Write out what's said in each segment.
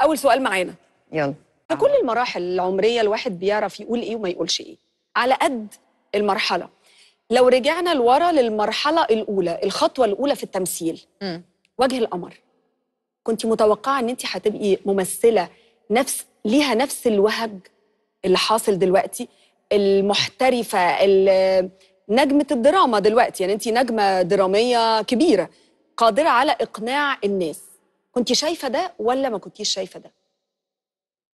اول سؤال معانا يلا في كل المراحل العمريه الواحد بيعرف يقول ايه وما يقولش ايه على قد المرحله لو رجعنا لورا للمرحله الاولى الخطوه الاولى في التمثيل م. وجه القمر كنت متوقعه ان انت هتبقي ممثله نفس ليها نفس الوهج اللي حاصل دلوقتي المحترفه نجمه الدراما دلوقتي يعني انت نجمه دراميه كبيره قادره على اقناع الناس كنت شايفه ده ولا ما كنتيش شايفه ده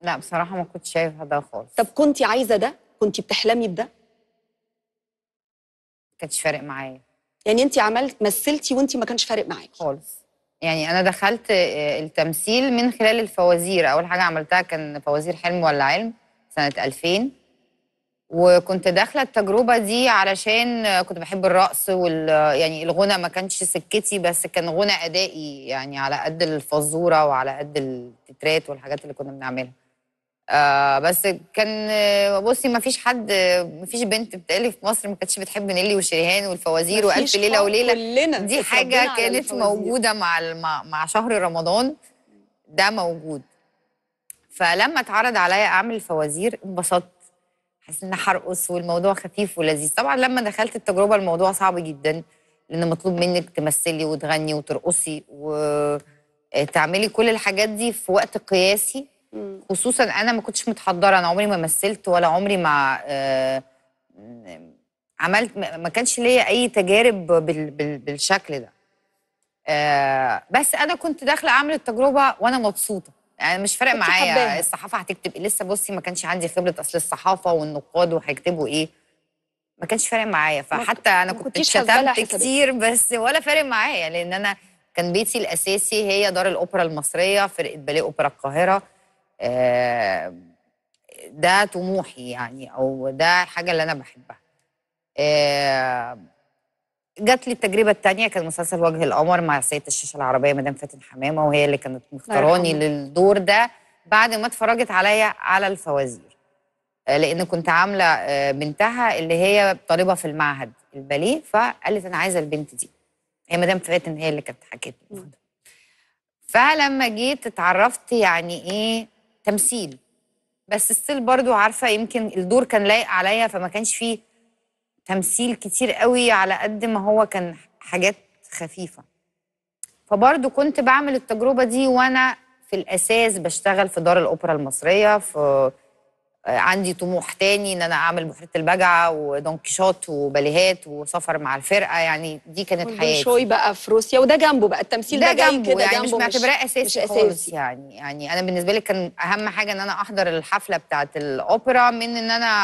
لا بصراحه ما كنتش شايفه ده خالص طب كنت عايزه ده كنت بتحلمي بده ما كانش فارق معايا يعني انت عملت مثلتي وانت ما كانش فارق معاكي خالص يعني انا دخلت آه، التمثيل من خلال الفوازير اول حاجه عملتها كان فوازير حلم ولا علم سنه 2000 وكنت داخله التجربه دي علشان كنت بحب الرقص وال يعني الغنى ما كانش سكتي بس كان غنى ادائي يعني على قد الفزوره وعلى قد التترات والحاجات اللي كنا بنعملها آه بس كان بصي ما فيش حد ما فيش بنت بتقلي في مصر ما كانتش بتحب نيلي وشريهان والفوازير والف ليله وليله كلنا دي حاجه كانت موجوده مع مع شهر رمضان ده موجود فلما اتعرض عليا اعمل فوازير انبسطت حاسس ان هرقص والموضوع خفيف ولذيذ طبعا لما دخلت التجربه الموضوع صعب جدا لان مطلوب منك تمثلي وتغني وترقصي وتعملي كل الحاجات دي في وقت قياسي خصوصا انا ما كنتش متحضره انا عمري ما مثلت ولا عمري ما آه، عملت ما كانش ليا اي تجارب بالشكل ده آه، بس انا كنت داخله اعمل التجربه وانا مبسوطه يعني مش فارق معايا الصحافه هتكتب ايه لسه بصي ما كانش عندي خبره اصل الصحافه والنقاد وهيكتبوا ايه ما كانش فارق معايا فحتى انا كنت شتمت كتير بس ولا فارق معايا لان انا كان بيتي الاساسي هي دار الاوبرا المصريه فرقه باليه اوبرا القاهره آه، ده طموحي يعني او ده الحاجه اللي انا بحبها آه، جات لي التجربه الثانيه كان مسلسل وجه القمر مع سيد الشاشه العربيه مدام فاتن حمامه وهي اللي كانت مختاراني للدور ده بعد ما اتفرجت عليا على الفوازير آه، لان كنت عامله آه، بنتها اللي هي طالبه في المعهد الباليه فقالت انا عايزه البنت دي هي مدام فاتن هي اللي كانت حكت لي فلما جيت اتعرفت يعني ايه تمثيل بس السيل برضو عارفه يمكن الدور كان لايق عليا فما كانش فيه تمثيل كتير قوي على قد ما هو كان حاجات خفيفه فبرضه كنت بعمل التجربه دي وانا في الاساس بشتغل في دار الاوبرا المصريه في عندي طموح تاني ان انا اعمل بحيره البجعه ودون كيشوت وباليهات وسفر مع الفرقه يعني دي كانت حياتي شوي بقى في روسيا وده جنبه بقى التمثيل ده, جنبه يعني جنبه مش معتبراه اساسي مش اساسي خالص يعني يعني انا بالنسبه لي كان اهم حاجه ان انا احضر الحفله بتاعه الاوبرا من ان انا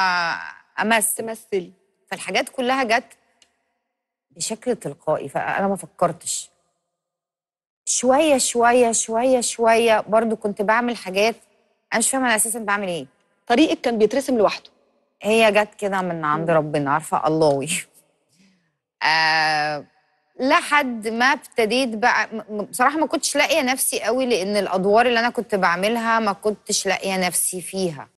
امثل تمثلي فالحاجات كلها جت بشكل تلقائي فانا ما فكرتش شويه شويه شويه شويه برضو كنت بعمل حاجات انا مش فاهمه انا اساسا بعمل ايه طريقك كان بيترسم لوحده هي جت كده من عند ربنا عارفه اللهوي آه لحد ما ابتديت بقى بصراحه ما كنتش لاقيه نفسي قوي لان الادوار اللي انا كنت بعملها ما كنتش لاقيه نفسي فيها